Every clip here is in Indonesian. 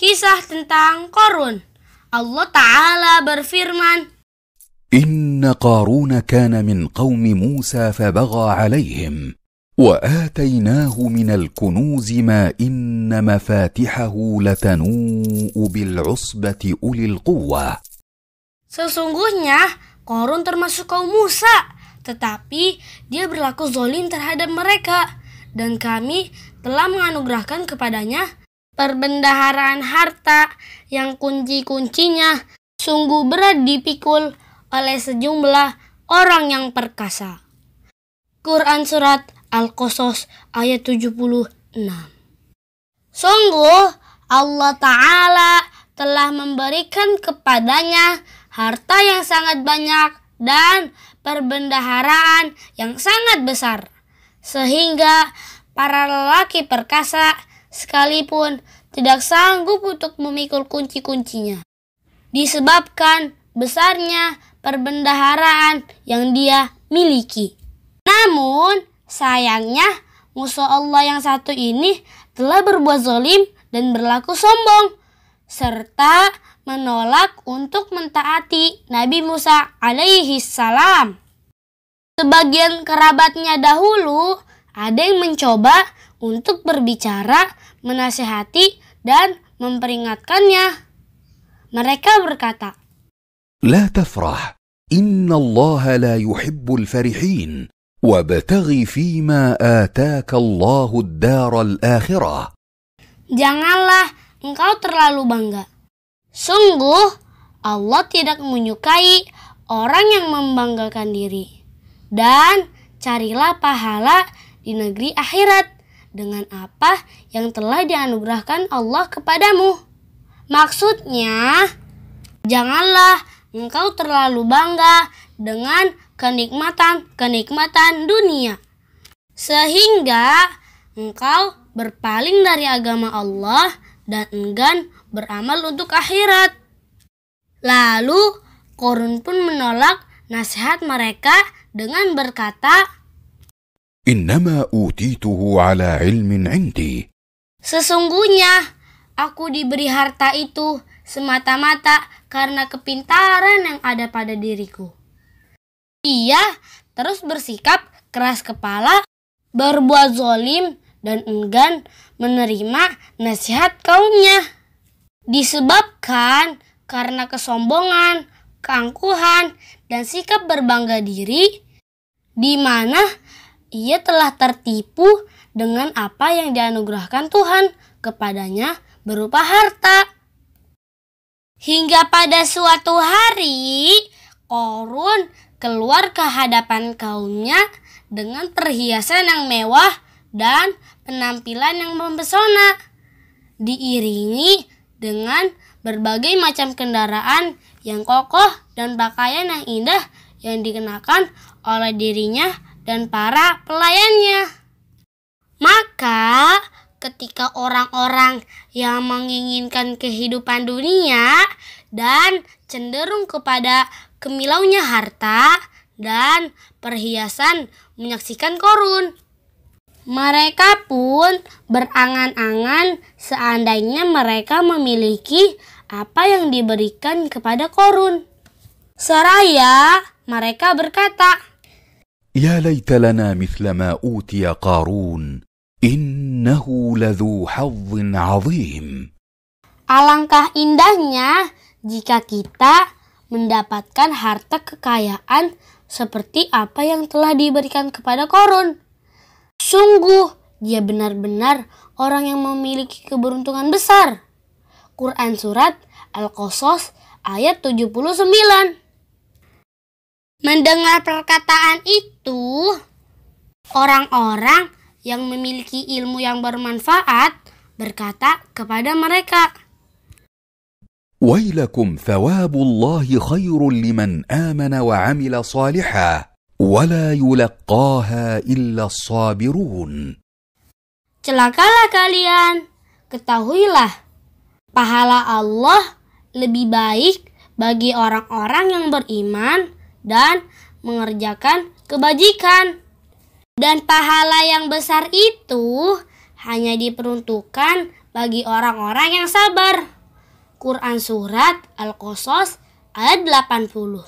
kisah tentang Korun. Allah Ta'ala berfirman, Inna Qaruna kana min qawmi Musa فبغى alaihim واتيناه من الكنوز ما ان مفاتحه لتنوء بالعصبه اولي القوه Sesungguhnya Korun termasuk kaum Musa, tetapi dia berlaku zolim terhadap mereka, dan kami telah menganugerahkan kepadanya Perbendaharaan harta yang kunci-kuncinya sungguh berat dipikul oleh sejumlah orang yang perkasa. Quran Surat Al-Qasas ayat 76 Sungguh Allah Ta'ala telah memberikan kepadanya harta yang sangat banyak dan perbendaharaan yang sangat besar. Sehingga para lelaki perkasa sekalipun tidak sanggup untuk memikul kunci-kuncinya. Disebabkan besarnya perbendaharaan yang dia miliki. Namun, sayangnya musuh Allah yang satu ini telah berbuat zolim dan berlaku sombong, serta menolak untuk mentaati Nabi Musa alaihi salam. Sebagian kerabatnya dahulu ada yang mencoba untuk berbicara, menasehati, dan memperingatkannya. Mereka berkata, لا تفرح إن الله لا يحب الفرحين وابتغ فيما آتاك الله الدار الآخرة Janganlah engkau terlalu bangga. Sungguh Allah tidak menyukai orang yang membanggakan diri. Dan carilah pahala di negeri akhirat dengan apa yang telah dianugerahkan Allah kepadamu. Maksudnya, janganlah engkau terlalu bangga dengan kenikmatan-kenikmatan dunia, sehingga engkau berpaling dari agama Allah dan enggan beramal untuk akhirat. Lalu, Korun pun menolak nasihat mereka dengan berkata, Innama utituhu ala ilmin indi. Sesungguhnya aku diberi harta itu semata-mata karena kepintaran yang ada pada diriku. Ia terus bersikap keras kepala, berbuat zolim, dan enggan menerima nasihat kaumnya. Disebabkan karena kesombongan, keangkuhan, dan sikap berbangga diri, di mana ia telah tertipu dengan apa yang dianugerahkan Tuhan kepadanya berupa harta. Hingga pada suatu hari, Korun keluar ke hadapan kaumnya dengan perhiasan yang mewah dan penampilan yang mempesona. Diiringi dengan berbagai macam kendaraan yang kokoh dan pakaian yang indah yang dikenakan oleh dirinya dan para pelayannya. Maka, ketika orang-orang yang menginginkan kehidupan dunia dan cenderung kepada kemilaunya harta dan perhiasan menyaksikan korun. Mereka pun berangan-angan seandainya mereka memiliki apa yang diberikan kepada korun. Seraya mereka berkata, يا ليت لنا مثل ما اوتي قارون انه لذو حظ عظيم Alangkah indahnya jika kita mendapatkan harta kekayaan seperti apa yang telah diberikan kepada Korun. Sungguh, dia benar-benar orang yang memiliki keberuntungan besar. Quran Surat Al-Qasas ayat 79 Mendengar perkataan itu, orang-orang yang memiliki ilmu yang bermanfaat berkata kepada mereka, ويلكم ثواب الله خير لمن wa وعمل صالحا ولا يلقاها إلا الصابرون Celakalah kalian, ketahuilah, pahala Allah lebih baik bagi orang-orang yang beriman dan mengerjakan kebajikan. Dan pahala yang besar itu hanya diperuntukkan bagi orang-orang yang sabar. Quran Surat Al-Qasas ayat 80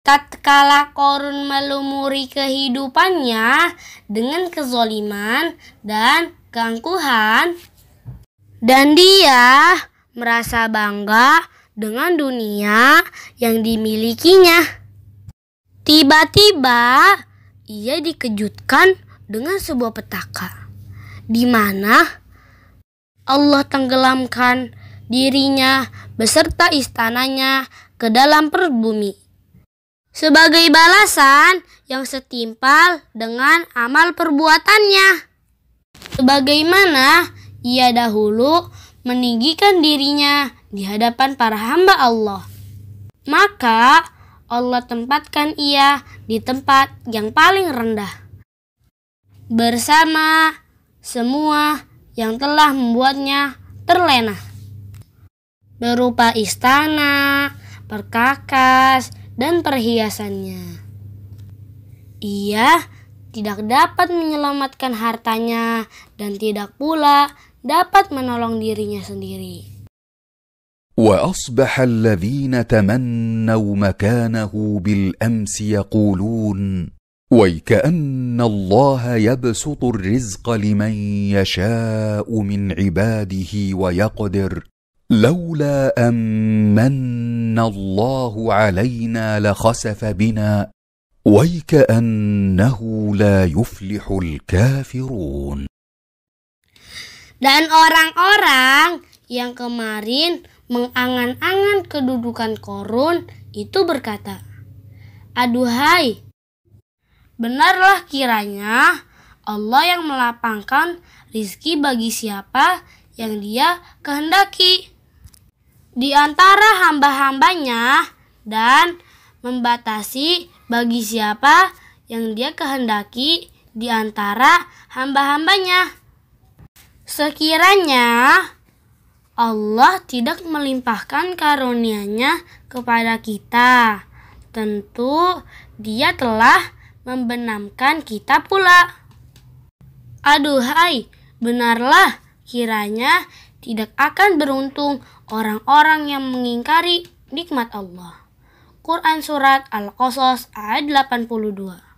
tatkala korun melumuri kehidupannya dengan kezoliman dan keangkuhan dan dia merasa bangga dengan dunia yang dimilikinya. Tiba-tiba, ia dikejutkan dengan sebuah petaka di mana Allah tenggelamkan dirinya beserta istananya ke dalam perut bumi. Sebagai balasan yang setimpal dengan amal perbuatannya. Sebagaimana ia dahulu meninggikan dirinya di hadapan para hamba Allah. Maka, Allah tempatkan ia di tempat yang paling rendah bersama semua yang telah membuatnya terlena berupa istana, perkakas, dan perhiasannya. Ia tidak dapat menyelamatkan hartanya dan tidak pula dapat menolong dirinya sendiri. واصبح الذين تمنوا مكانه بالامس يقولون ويكان الله يبسط الرزق لمن يشاء من عباده ويقدر لولا امن الله علينا لخسف بنا ويكانه لا يفلح الكافرون Dan orang-orang yang kemarin mengangan-angan kedudukan korun itu berkata, Aduhai, benarlah kiranya Allah yang melapangkan rizki bagi siapa yang dia kehendaki. Di antara hamba-hambanya dan membatasi bagi siapa yang dia kehendaki di antara hamba-hambanya. Sekiranya Allah tidak melimpahkan karunia-Nya kepada kita. Tentu Dia telah membenamkan kita pula. Aduhai, benarlah kiranya tidak akan beruntung orang-orang yang mengingkari nikmat Allah. Quran Surat Al-Qasas ayat 82